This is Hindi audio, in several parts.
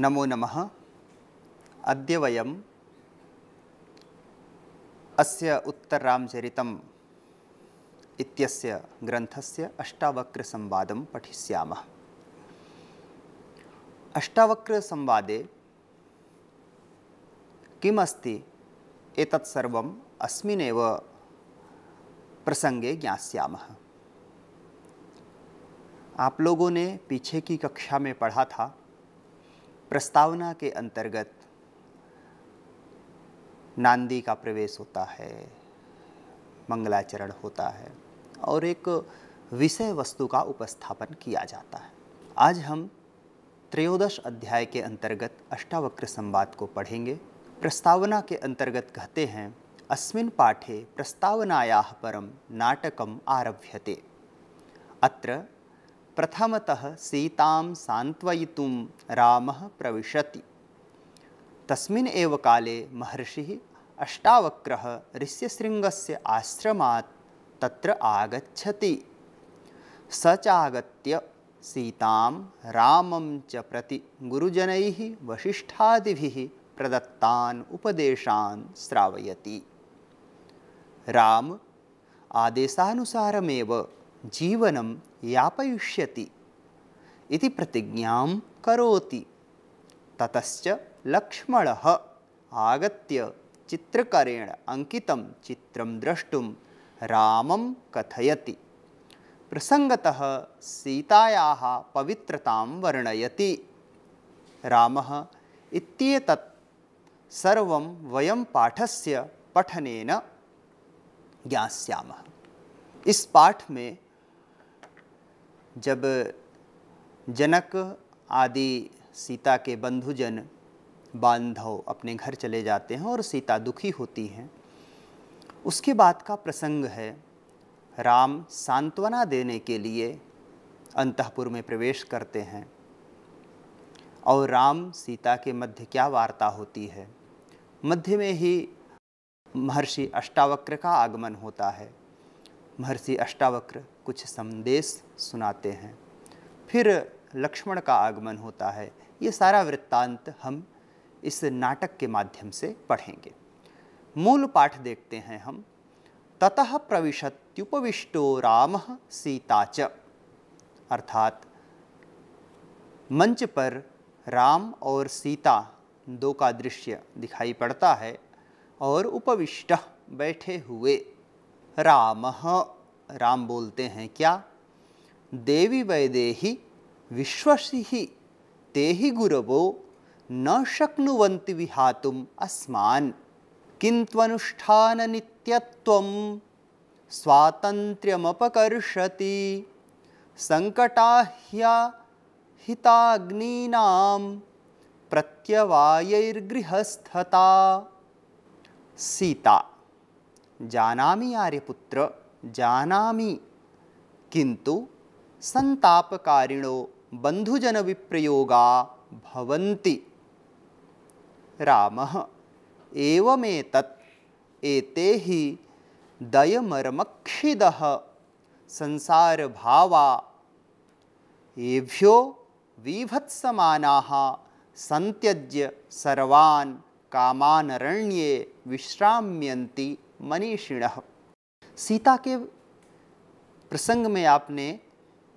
नमो नमः अद्य वयम् अस्य उत्तररामचरितम् इत्यस्य ग्रन्थस्य अष्टावक्रसंवादं पठिष्यामः अष्टावक्रसंवादे किमस्ति एतत् सर्वम् अस्मिन्नेव प्रसंगे ज्ञास्यामः आप लोगों ने पीछे की कक्षा में पढ़ा था प्रस्तावना के अंतर्गत नांदी का प्रवेश होता है मंगलाचरण होता है और एक विषय वस्तु का उपस्थापन किया जाता है आज हम त्रयोदश अध्याय के अंतर्गत अष्टावक्र संवाद को पढ़ेंगे प्रस्तावना के अंतर्गत कहते हैं अस्मिन पाठे प्रस्तावनाया परम नाटकम आरभ्यते अत्र प्रथमतः सीतां सान्त्वयितुं रामः प्रविशति तस्मिन् एव काले महर्षिः अष्टावक्रः ऋष्यशृङ्गस्य आश्रमात् तत्र आगच्छति स चागत्य सीतां रामं च प्रति गुरुजनैः वसिष्ठादिभिः प्रदत्तान् उपदेशान् श्रावयति राम आदेशानुसारमेव जीवन यापयिष्यति प्रतिज्ञा कौती करोति लक्ष्मण आगत आगत्य चित्रकरेण चिंत्र चित्रं द्रष्टुं रामं कथयति प्रसङ्गतः सीतायाः पवित्रतां वर्णयति रामः पाठस्य पठनेन ज्ञायाम इस पाठ में जब जनक आदि सीता के बंधुजन बांधव अपने घर चले जाते हैं और सीता दुखी होती हैं उसके बाद का प्रसंग है राम सांत्वना देने के लिए अंतपुर में प्रवेश करते हैं और राम सीता के मध्य क्या वार्ता होती है मध्य में ही महर्षि अष्टावक्र का आगमन होता है महर्षि अष्टावक्र कुछ संदेश सुनाते हैं फिर लक्ष्मण का आगमन होता है ये सारा वृत्तांत हम इस नाटक के माध्यम से पढ़ेंगे मूल पाठ देखते हैं हम ततः प्रविशत्युपविष्टो राम सीता च अर्थात मंच पर राम और सीता दो का दृश्य दिखाई पड़ता है और उपविष्ट बैठे हुए राम राम बोलते हैं क्या देवी वैदेहि विश्वसिहि ते हि गुरवो न शक्नुवन्ति विहातुम् अस्मान् किन्त्वनुष्ठाननित्यत्वं स्वातन्त्र्यमपकर्षति सङ्कटाह्याहिताग्नीनां प्रत्यवायैर्गृहस्थता सीता जानामि आर्यपुत्र जानामि किन्तु संतापकारिणो बंधुजन विप्रयोगा भवन्ति रामः एवमेतत् एते हि दयमर्मक्षिदः संसारभावा एभ्यो विभत्समानाः संत्यज्य सर्वान् कामानरण्ये विश्राम्यन्ति मनीषिणः सीता के प्रसंग में आपने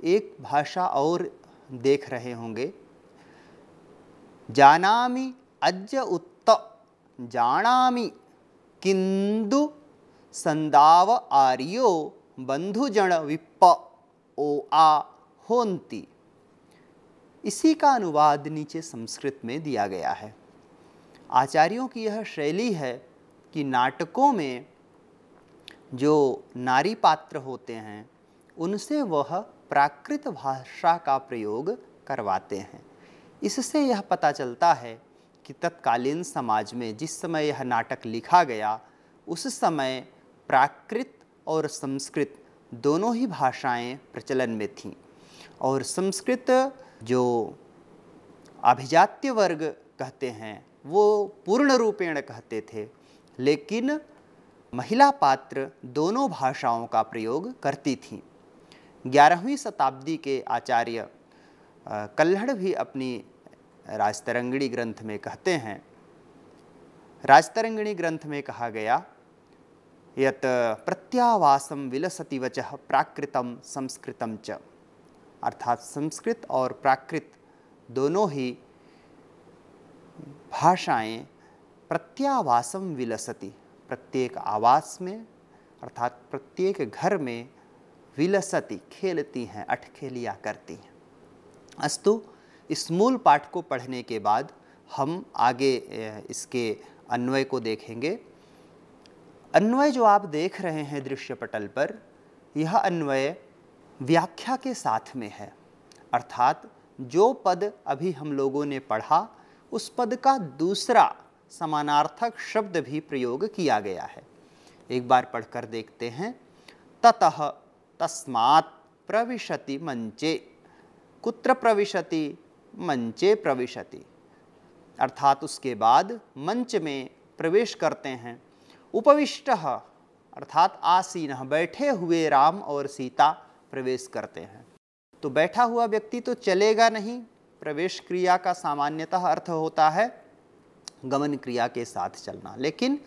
एक भाषा और देख रहे होंगे जाना अज्ज उत्त जानामि किंदु संदाव आर्यो बंधुजन विप ओ आ होती इसी का अनुवाद नीचे संस्कृत में दिया गया है आचार्यों की यह शैली है कि नाटकों में जो नारी पात्र होते हैं उनसे वह प्राकृत भाषा का प्रयोग करवाते हैं इससे यह पता चलता है कि तत्कालीन समाज में जिस समय यह नाटक लिखा गया उस समय प्राकृत और संस्कृत दोनों ही भाषाएं प्रचलन में थीं और संस्कृत जो अभिजात्य वर्ग कहते हैं वो पूर्ण रूपेण कहते थे लेकिन महिला पात्र दोनों भाषाओं का प्रयोग करती थीं ग्यारहवीं शताब्दी के आचार्य कल्हड़ भी अपनी राजतरंगिणी ग्रंथ में कहते हैं राजतरंगिणी ग्रंथ में कहा गया यत प्रत्यावासम विलसति वच प्राकृतम संस्कृतम च अर्थात संस्कृत और प्राकृत दोनों ही भाषाएं प्रत्यावासम विलसति प्रत्येक आवास में अर्थात प्रत्येक घर में विलसती खेलती हैं अटखेलिया करती हैं अस्तु इस मूल पाठ को पढ़ने के बाद हम आगे इसके अन्वय को देखेंगे अन्वय जो आप देख रहे हैं दृश्य पटल पर यह अन्वय व्याख्या के साथ में है अर्थात जो पद अभी हम लोगों ने पढ़ा उस पद का दूसरा समानार्थक शब्द भी प्रयोग किया गया है एक बार पढ़कर देखते हैं ततः तस्मात् प्रविशति मंचे कुत्र प्रविशति मंचे प्रविशति अर्थात उसके बाद मंच में प्रवेश करते हैं उपविष्ट अर्थात आसीन बैठे हुए राम और सीता प्रवेश करते हैं तो बैठा हुआ व्यक्ति तो चलेगा नहीं प्रवेश क्रिया का सामान्यतः अर्थ होता है गमन क्रिया के साथ चलना लेकिन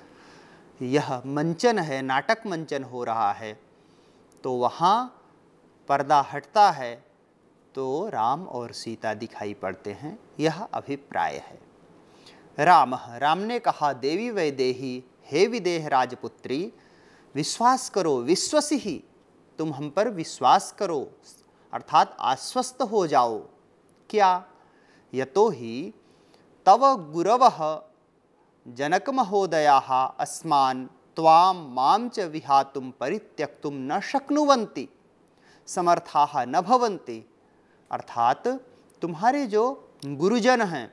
यह मंचन है नाटक मंचन हो रहा है तो वहाँ पर्दा हटता है तो राम और सीता दिखाई पड़ते हैं यह अभिप्राय है राम राम ने कहा देवी वै देही हे विदेह राजपुत्री विश्वास करो विश्वसी ही तुम हम पर विश्वास करो अर्थात आश्वस्त हो जाओ क्या यतो ही तव गुरव जनक महोदया अस्मान त्वाम माम च विहातुम परित्यक्तुम न शक्नुवन्ति समर्था न भवन्ति अर्थात तुम्हारे जो गुरुजन हैं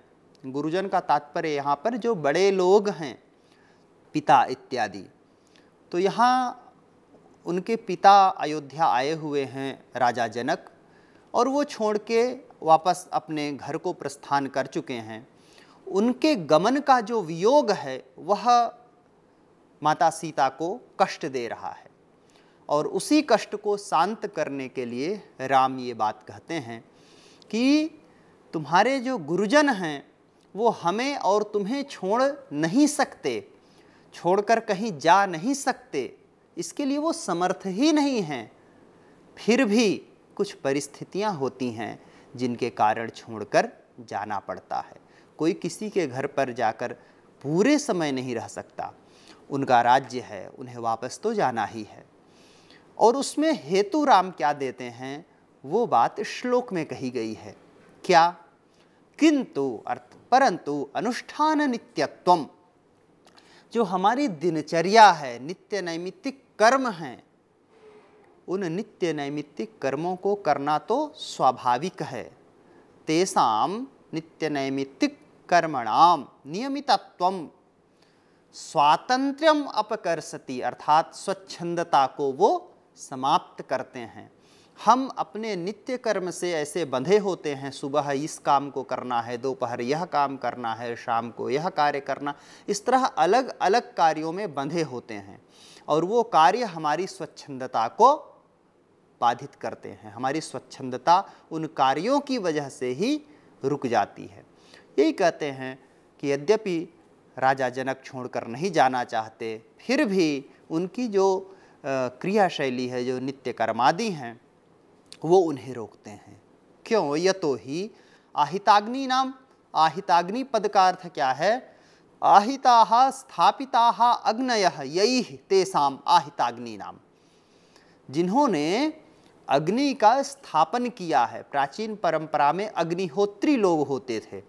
गुरुजन का तात्पर्य यहाँ पर जो बड़े लोग हैं पिता इत्यादि तो यहाँ उनके पिता अयोध्या आए हुए हैं राजा जनक और वो छोड़ के वापस अपने घर को प्रस्थान कर चुके हैं उनके गमन का जो वियोग है वह माता सीता को कष्ट दे रहा है और उसी कष्ट को शांत करने के लिए राम ये बात कहते हैं कि तुम्हारे जो गुरुजन हैं वो हमें और तुम्हें छोड़ नहीं सकते छोड़कर कहीं जा नहीं सकते इसके लिए वो समर्थ ही नहीं हैं फिर भी कुछ परिस्थितियां होती हैं जिनके कारण छोड़कर जाना पड़ता है कोई किसी के घर पर जाकर पूरे समय नहीं रह सकता उनका राज्य है उन्हें वापस तो जाना ही है और उसमें हेतु राम क्या देते हैं वो बात श्लोक में कही गई है क्या किंतु अर्थ परंतु अनुष्ठान नित्यत्वम जो हमारी दिनचर्या है नित्य नैमित्तिक कर्म हैं उन नित्य नैमित्तिक कर्मों को करना तो स्वाभाविक है तेसाम नित्य नैमित्तिक कर्मणाम नियमितत्वम स्वातंत्र्यम अपकर्षति अर्थात स्वच्छंदता को वो समाप्त करते हैं हम अपने नित्य कर्म से ऐसे बंधे होते हैं सुबह इस काम को करना है दोपहर यह काम करना है शाम को यह कार्य करना इस तरह अलग अलग कार्यों में बंधे होते हैं और वो कार्य हमारी स्वच्छंदता को बाधित करते हैं हमारी स्वच्छंदता उन कार्यों की वजह से ही रुक जाती है यही कहते हैं कि यद्यपि राजा जनक छोड़कर नहीं जाना चाहते फिर भी उनकी जो क्रियाशैली है जो नित्य कर्मादि हैं वो उन्हें रोकते हैं क्यों य तो ही आहिताग्नि नाम आहिताग्नि पद का अर्थ क्या है आहिता स्थापिता अग्नय यही तेसाम आहिताग्नि नाम जिन्होंने अग्नि का स्थापन किया है प्राचीन परंपरा में अग्निहोत्री लोग होते थे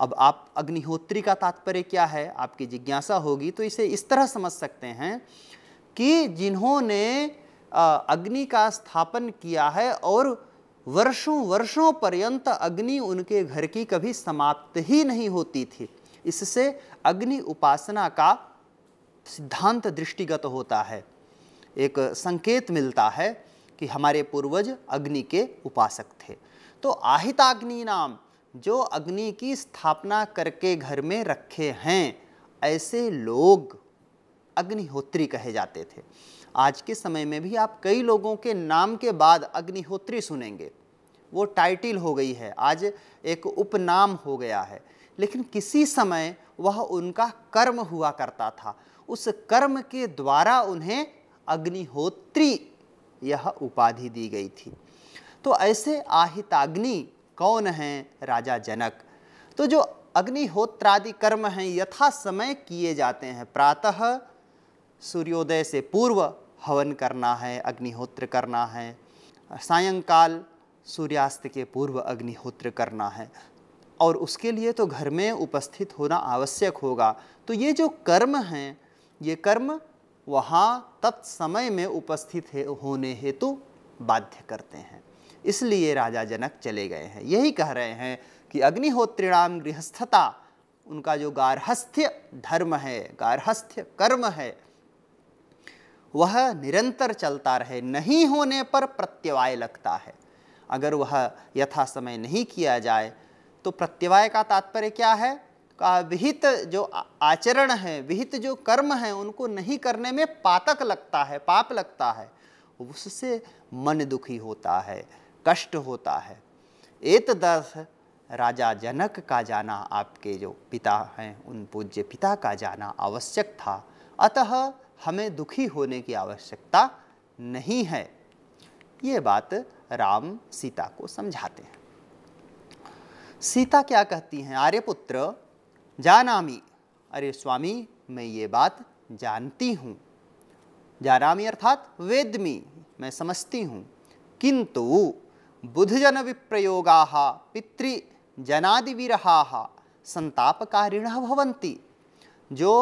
अब आप अग्निहोत्री का तात्पर्य क्या है आपकी जिज्ञासा होगी तो इसे इस तरह समझ सकते हैं कि जिन्होंने अग्नि का स्थापन किया है और वर्षों वर्षों पर्यंत अग्नि उनके घर की कभी समाप्त ही नहीं होती थी इससे अग्नि उपासना का सिद्धांत दृष्टिगत होता है एक संकेत मिलता है कि हमारे पूर्वज अग्नि के उपासक थे तो आहिताग्नि नाम जो अग्नि की स्थापना करके घर में रखे हैं ऐसे लोग अग्निहोत्री कहे जाते थे आज के समय में भी आप कई लोगों के नाम के बाद अग्निहोत्री सुनेंगे वो टाइटिल हो गई है आज एक उपनाम हो गया है लेकिन किसी समय वह उनका कर्म हुआ करता था उस कर्म के द्वारा उन्हें अग्निहोत्री यह उपाधि दी गई थी तो ऐसे आहिताग्नि कौन हैं राजा जनक तो जो अग्निहोत्रादि कर्म हैं यथा समय किए जाते हैं प्रातः सूर्योदय से पूर्व हवन करना है अग्निहोत्र करना है सायंकाल सूर्यास्त के पूर्व अग्निहोत्र करना है और उसके लिए तो घर में उपस्थित होना आवश्यक होगा तो ये जो कर्म हैं ये कर्म वहाँ तत्समय में उपस्थित होने हेतु तो बाध्य करते हैं इसलिए राजा जनक चले गए हैं यही कह रहे हैं कि अग्निहोत्रिणाम गृहस्थता उनका जो गार्हस्थ्य धर्म है गार्हस्थ्य कर्म है वह निरंतर चलता रहे नहीं होने पर प्रत्यवाय लगता है अगर वह यथा समय नहीं किया जाए तो प्रत्यवाय का तात्पर्य क्या है का विहित जो आचरण है विहित जो कर्म है उनको नहीं करने में पातक लगता है पाप लगता है उससे मन दुखी होता है कष्ट होता है एतदर्थ राजा जनक का जाना आपके जो पिता हैं उन पूज्य पिता का जाना आवश्यक था अतः हमें दुखी होने की आवश्यकता नहीं है ये बात राम सीता को समझाते हैं सीता क्या कहती हैं आर्य पुत्र जानामी अरे स्वामी मैं ये बात जानती हूँ जानामी अर्थात वेदमी मैं समझती हूँ किंतु बुधजन विप्रयोगा पितृजनादिविरहा संतापकारिण भवंती जो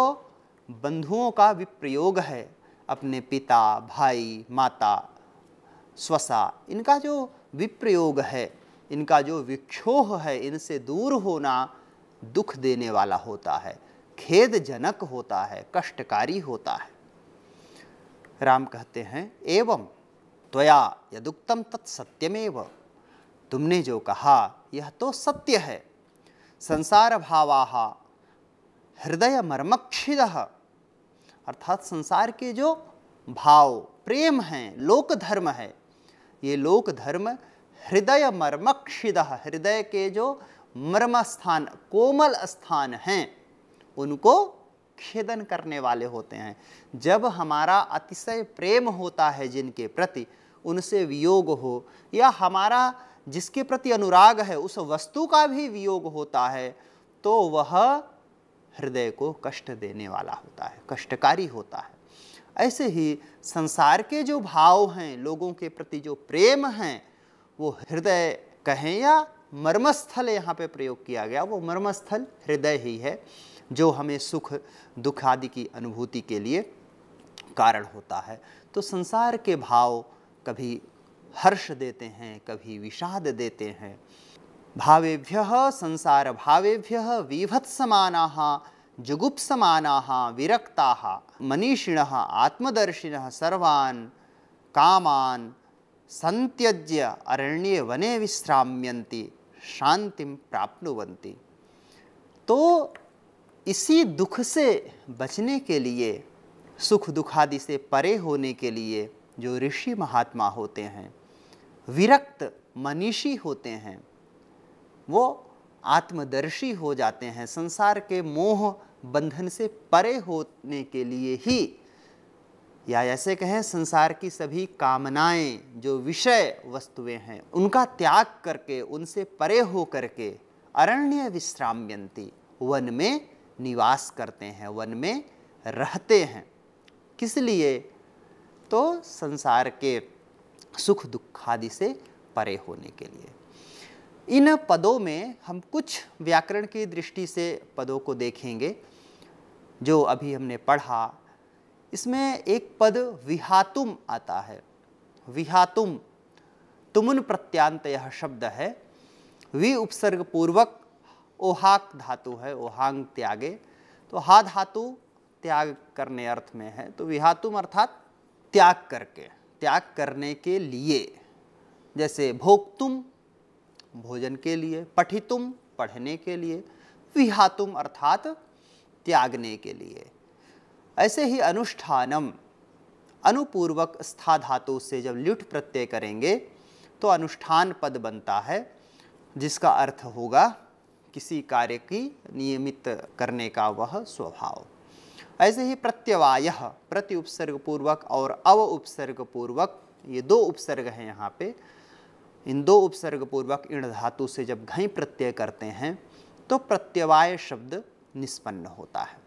बंधुओं का विप्रयोग है अपने पिता भाई माता स्वसा इनका जो विप्रयोग है इनका जो विक्षोह है इनसे दूर होना दुख देने वाला होता है खेदजनक होता है कष्टकारी होता है राम कहते हैं एवं त्वया यदुक्तम तत्सत्यमेव तुमने जो कहा यह तो सत्य है संसार भावा हृदय मर्मक्षिद अर्थात संसार के जो भाव प्रेम हैं लोक धर्म है ये लोक धर्म हृदय मर्मक्षिद हृदय के जो मर्म स्थान कोमल स्थान हैं उनको खेदन करने वाले होते हैं जब हमारा अतिशय प्रेम होता है जिनके प्रति उनसे वियोग हो या हमारा जिसके प्रति अनुराग है उस वस्तु का भी वियोग होता है तो वह हृदय को कष्ट देने वाला होता है कष्टकारी होता है ऐसे ही संसार के जो भाव हैं लोगों के प्रति जो प्रेम हैं वो हृदय कहें या मर्मस्थल यहाँ पे प्रयोग किया गया वो मर्मस्थल हृदय ही है जो हमें सुख दुख आदि की अनुभूति के लिए कारण होता है तो संसार के भाव कभी हर्ष देते हैं कभी विषाद देते हैं भावेभ्य संसार भावेभ्य विभत्समाना जुगुप्समाना विरक्ता मनीषिण आत्मदर्शिन सर्वान् कामान संत्यज्य अरण्य वने विश्राम्यंती शांति प्राप्नुवंती तो इसी दुख से बचने के लिए सुख दुखादि से परे होने के लिए जो ऋषि महात्मा होते हैं विरक्त मनीषी होते हैं वो आत्मदर्शी हो जाते हैं संसार के मोह बंधन से परे होने के लिए ही या ऐसे कहें संसार की सभी कामनाएं जो विषय वस्तुएं हैं उनका त्याग करके उनसे परे हो करके अरण्य विश्राम्यंती वन में निवास करते हैं वन में रहते हैं किस लिए तो संसार के सुख दुखादि से परे होने के लिए इन पदों में हम कुछ व्याकरण की दृष्टि से पदों को देखेंगे जो अभी हमने पढ़ा इसमें एक पद विहातुम आता है विहातुम तुमुन प्रत्यांत यह शब्द है वि उपसर्ग पूर्वक ओहाक धातु है ओहांग त्यागे तो हा धातु त्याग करने अर्थ में है तो विहातुम अर्थात त्याग करके त्याग करने के लिए जैसे भोक्तुम भोजन के लिए पठितुम पढ़ने के लिए विहातुम अर्थात त्यागने के लिए ऐसे ही अनुष्ठानम अनुपूर्वक स्था धातु से जब ल्युट प्रत्यय करेंगे तो अनुष्ठान पद बनता है जिसका अर्थ होगा किसी कार्य की नियमित करने का वह स्वभाव ऐसे ही प्रत्यवाय प्रति उपसर्ग पूर्वक और अव उपसर्ग पूर्वक ये दो उपसर्ग हैं यहाँ पे इन दो उपसर्ग पूर्वक इण धातु से जब घई प्रत्यय करते हैं तो प्रत्यवाय शब्द निष्पन्न होता है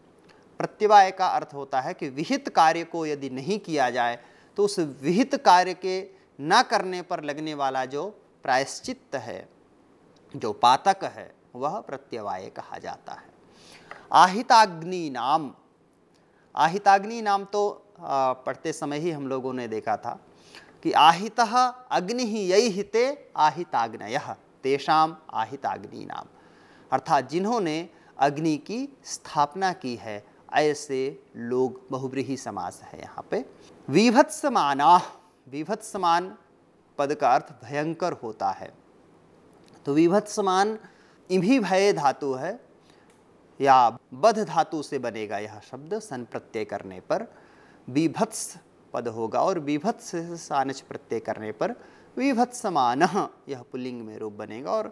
प्रत्यवाय का अर्थ होता है कि विहित कार्य को यदि नहीं किया जाए तो उस विहित कार्य के न करने पर लगने वाला जो प्रायश्चित है जो पातक है वह प्रत्यवाय कहा जाता है आहिताग्नि नाम आहिताग्नि नाम तो पढ़ते समय ही हम लोगों ने देखा था कि आहित अग्नि ही यही हिते आहिताग्नय तेषाम आहिताग्नि नाम अर्थात जिन्होंने अग्नि की स्थापना की है ऐसे लोग बहुब्रीही समास है यहाँ पे विभत्समान विभत्समान पद का अर्थ भयंकर होता है तो विभत्समान इन्हीं भय धातु है या बध धातु से बनेगा यह शब्द सन प्रत्यय करने पर विभत्स पद होगा और विभत्स से सानच प्रत्यय करने पर विभत्समान यह पुलिंग में रूप बनेगा और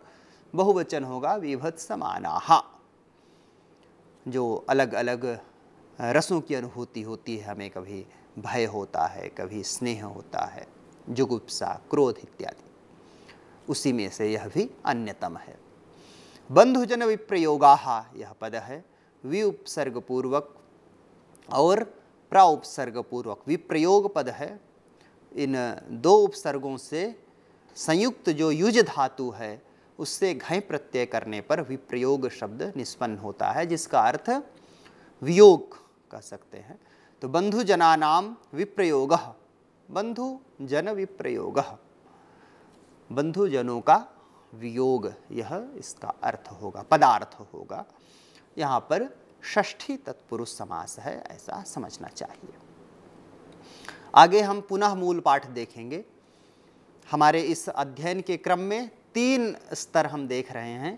बहुवचन होगा विभत्समानाहा जो अलग अलग रसों की अनुभूति होती है हमें कभी भय होता है कभी स्नेह होता है जुगुप्सा क्रोध इत्यादि उसी में से यह भी अन्यतम है बंधुजन विप्रयोगा यह पद है विउपसर्गपूर्वक और पूर्वक विप्रयोग पद है इन दो उपसर्गों से संयुक्त जो युज धातु है उससे घय प्रत्यय करने पर विप्रयोग शब्द निष्पन्न होता है जिसका अर्थ वियोग कह सकते हैं तो बंधु जनानाम विप्रयोग बंधु जन विप्रयोग बंधुजनों का वियोग यह इसका अर्थ होगा पदार्थ होगा यहाँ पर षष्ठी तत्पुरुष समास है ऐसा समझना चाहिए आगे हम पुनः मूल पाठ देखेंगे हमारे इस अध्ययन के क्रम में तीन स्तर हम देख रहे हैं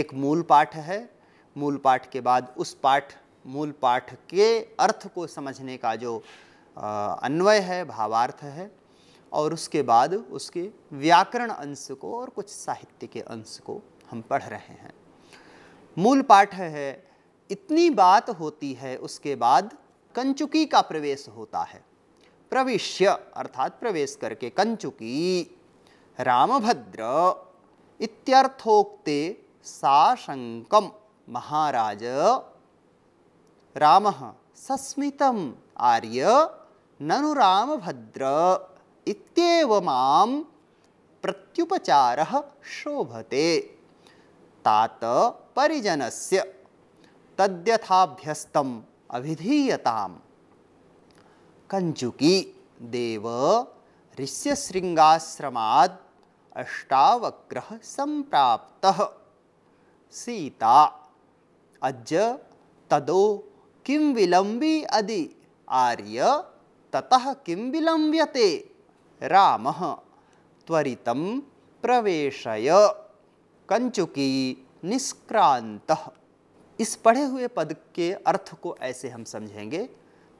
एक मूल पाठ है मूल पाठ के बाद उस पाठ मूल पाठ के अर्थ को समझने का जो अन्वय है भावार्थ है और उसके बाद उसके व्याकरण अंश को और कुछ साहित्य के अंश को हम पढ़ रहे हैं मूल पाठ है इतनी बात होती है उसके बाद कंचुकी का प्रवेश होता है प्रविश्य अर्थात प्रवेश करके कंचुकी रामभद्र इत्यर्थोक्ते साशंकम महाराज राम सस्मितम आर्य ननु रामभद्र प्रत्युपचार शोभते तात परिजनस्य तद्यथाभ्यस्तम अभिधीयताम कंचुकी देव ऋष्यशृंगाश्रमाद अष्टावग्रह संप्राप्त सीता अज तदो किं विलंबी अदि आर्य ततः किं विलंब्यते रामः त्वरितं प्रवेशय कंचुकी निष्क्रांत इस पढ़े हुए पद के अर्थ को ऐसे हम समझेंगे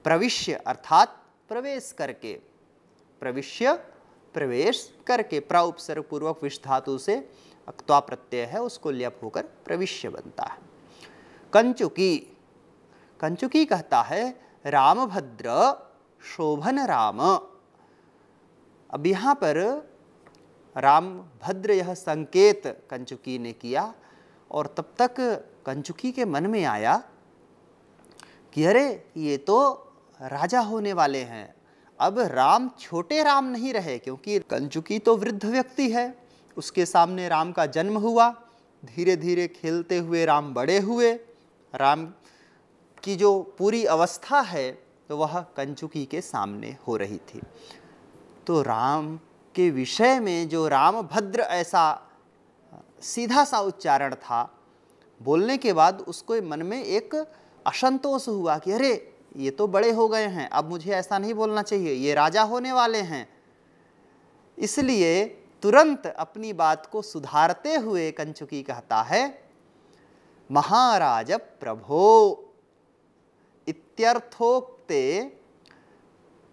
प्रविश्य अर्थात प्रवेश करके प्रविश्य प्रवेश करके प्राउपसर्ग पूर्वक विष धातु से अक्वा प्रत्यय है उसको ल्यप होकर प्रविश्य बनता है कंचुकी कंचुकी कहता है रामभद्र शोभन राम अब यहाँ पर राम भद्र यह संकेत कंचुकी ने किया और तब तक कंचुकी के मन में आया कि अरे ये तो राजा होने वाले हैं अब राम छोटे राम नहीं रहे क्योंकि कंचुकी तो वृद्ध व्यक्ति है उसके सामने राम का जन्म हुआ धीरे धीरे खेलते हुए राम बड़े हुए राम की जो पूरी अवस्था है तो वह कंचुकी के सामने हो रही थी तो राम के विषय में जो राम भद्र ऐसा सीधा सा उच्चारण था बोलने के बाद उसको मन में एक असंतोष हुआ कि अरे ये तो बड़े हो गए हैं अब मुझे ऐसा नहीं बोलना चाहिए ये राजा होने वाले हैं इसलिए तुरंत अपनी बात को सुधारते हुए कंचुकी कहता है महाराज प्रभो इत्यर्थोक्ते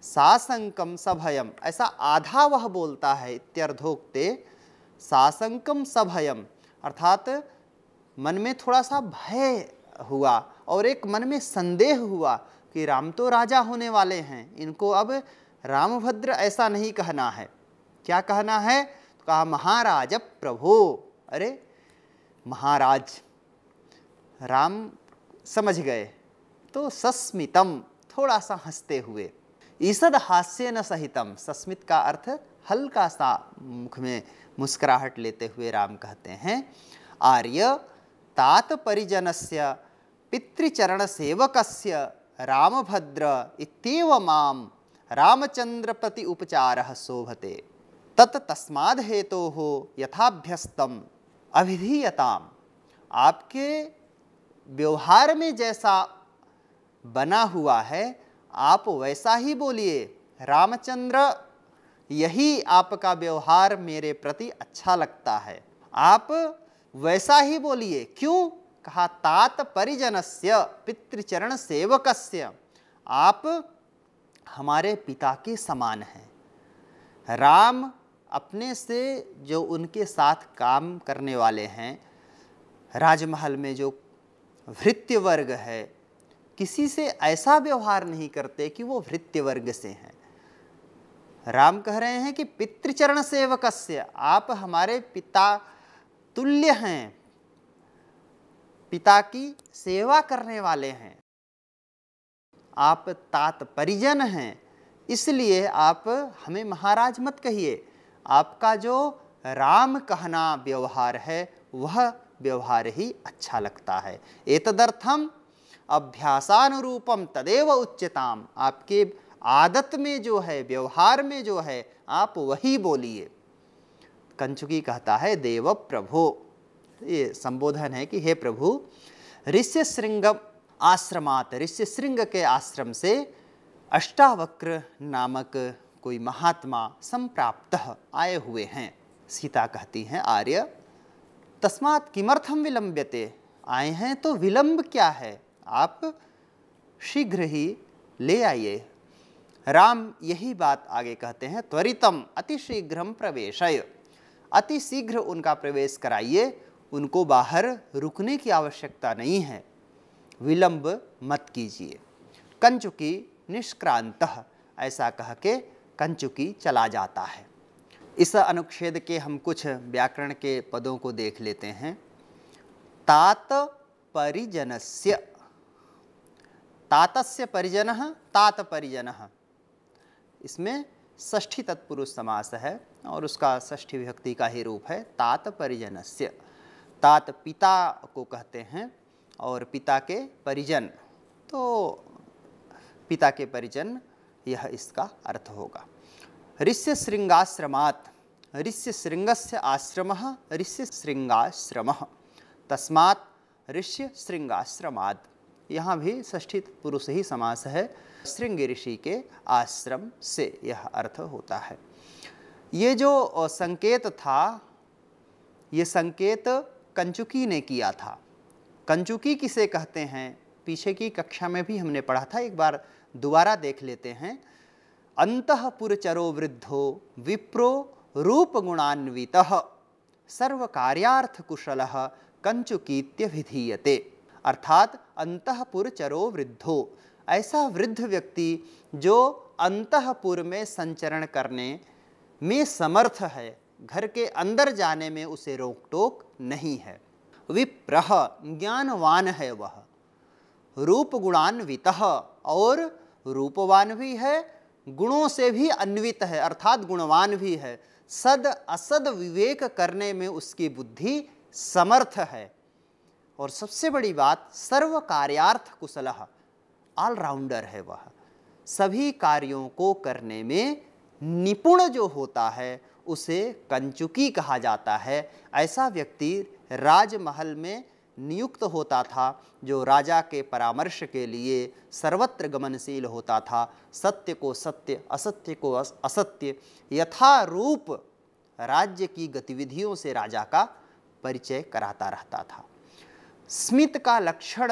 सासंकम सभयम ऐसा आधा वह बोलता है इत्यर्धोक्ते सासंकम सभयम अर्थात मन में थोड़ा सा भय हुआ और एक मन में संदेह हुआ कि राम तो राजा होने वाले हैं इनको अब रामभद्र ऐसा नहीं कहना है क्या कहना है तो कहा महाराज प्रभो अरे महाराज राम समझ गए तो सस्मितम थोड़ा सा हंसते हुए ईसद हास्य न सहितम सस्मित का अर्थ हल्का सा मुख में मुस्कुराहट लेते हुए राम कहते हैं आर्य तात परिजन से पितृचरण सेवक रामभद्र इतव माम रामचंद्र प्रति उपचार शोभते तत् तस्माद हेतु हो यथाभ्यस्तम अभिधीयताम आपके व्यवहार में जैसा बना हुआ है आप वैसा ही बोलिए रामचंद्र यही आपका व्यवहार मेरे प्रति अच्छा लगता है आप वैसा ही बोलिए क्यों कहा तात परिजन से पितृचरण से आप हमारे पिता के समान हैं राम अपने से जो उनके साथ काम करने वाले हैं राजमहल में जो वृत्त वर्ग है किसी से ऐसा व्यवहार नहीं करते कि वो वृत्त वर्ग से हैं राम कह रहे हैं कि पितृचरण सेवकस्य आप हमारे पिता तुल्य हैं पिता की सेवा करने वाले हैं आप तात परिजन हैं इसलिए आप हमें महाराज मत कहिए आपका जो राम कहना व्यवहार है वह व्यवहार ही अच्छा लगता है एतदर्थम अभ्यासानुरूपम तदेव उच्चताम आपके आदत में जो है व्यवहार में जो है आप वही बोलिए कंचुकी कहता है देव प्रभो ये संबोधन है कि हे प्रभु ऋष्य श्रृंग आश्रमात ऋष्य श्रृंग के आश्रम से अष्टावक्र नामक कोई महात्मा संप्राप्त आए हुए हैं सीता कहती हैं आर्य तस्मात किमर्थम विलंब्यते आए हैं तो विलंब क्या है आप शीघ्र ही ले आइए राम यही बात आगे कहते हैं त्वरितम अतिशीघ्रम प्रवेशय अति शीघ्र उनका प्रवेश कराइए उनको बाहर रुकने की आवश्यकता नहीं है विलंब मत कीजिए कंचुकी निष्क्रांत ऐसा कह के कंचुकी चला जाता है इस अनुच्छेद के हम कुछ व्याकरण के पदों को देख लेते हैं तात परिजनस्य तातस्य परिजन तात परिजन इसमें षष्ठी तत्पुरुष समास है और उसका षष्ठी विभक्ति का ही रूप है तात परिजन तात पिता को कहते हैं और पिता के परिजन तो पिता के परिजन यह इसका अर्थ होगा ऋष्य श्रृंगाश्रमात् ऋष्य श्रृंग से आश्रम ऋष्य श्रृंगाश्रम तस्मात् ऋष्य श्रृंगाश्रमात् यहाँ भी ष्ठी पुरुष ही समास है श्रृंग ऋषि के आश्रम से यह अर्थ होता है ये जो संकेत था ये संकेत कंचुकी ने किया था कंचुकी किसे कहते हैं पीछे की कक्षा में भी हमने पढ़ा था एक बार दोबारा देख लेते हैं अंतपुरचरो वृद्धो विप्रो रूप गुणान्वित सर्व कार्यार्थ कुशल कंचुकीत्य विधीयते अर्थात अंतपुर चरो वृद्धो ऐसा वृद्ध व्यक्ति जो अंतपुर में संचरण करने में समर्थ है घर के अंदर जाने में उसे रोक टोक नहीं है विप्रह ज्ञानवान है वह रूप गुणान्वित और रूपवान भी है गुणों से भी अन्वित है अर्थात गुणवान भी है सद असद विवेक करने में उसकी बुद्धि समर्थ है और सबसे बड़ी बात सर्व कार्यार्थ कुशल ऑलराउंडर है वह सभी कार्यों को करने में निपुण जो होता है उसे कंचुकी कहा जाता है ऐसा व्यक्ति राजमहल में नियुक्त होता था जो राजा के परामर्श के लिए सर्वत्र गमनशील होता था सत्य को सत्य असत्य को असत्य यथारूप राज्य की गतिविधियों से राजा का परिचय कराता रहता था स्मित का लक्षण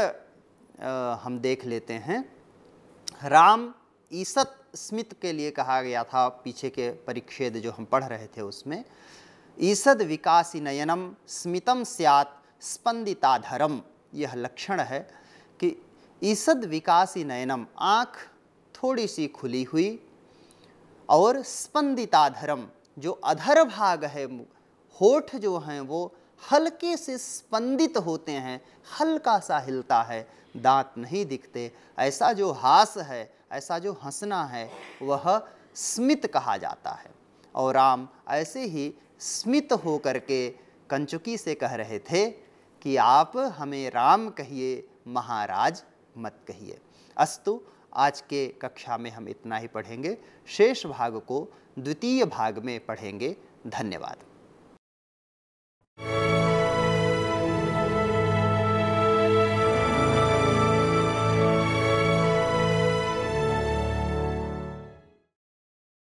हम देख लेते हैं राम ईसत स्मित के लिए कहा गया था पीछे के परिच्छेद जो हम पढ़ रहे थे उसमें ईसद विकास नयनम स्मितम स्यात स्पंदिताधरम यह लक्षण है कि ईसद विकास नयनम आँख थोड़ी सी खुली हुई और स्पंदिताधरम जो अधर भाग है होठ जो हैं वो हल्के से स्पंदित होते हैं हल्का सा हिलता है दांत नहीं दिखते ऐसा जो हास है ऐसा जो हंसना है वह स्मित कहा जाता है और राम ऐसे ही स्मित हो करके कंचुकी से कह रहे थे कि आप हमें राम कहिए महाराज मत कहिए अस्तु आज के कक्षा में हम इतना ही पढ़ेंगे शेष भाग को द्वितीय भाग में पढ़ेंगे धन्यवाद Thank you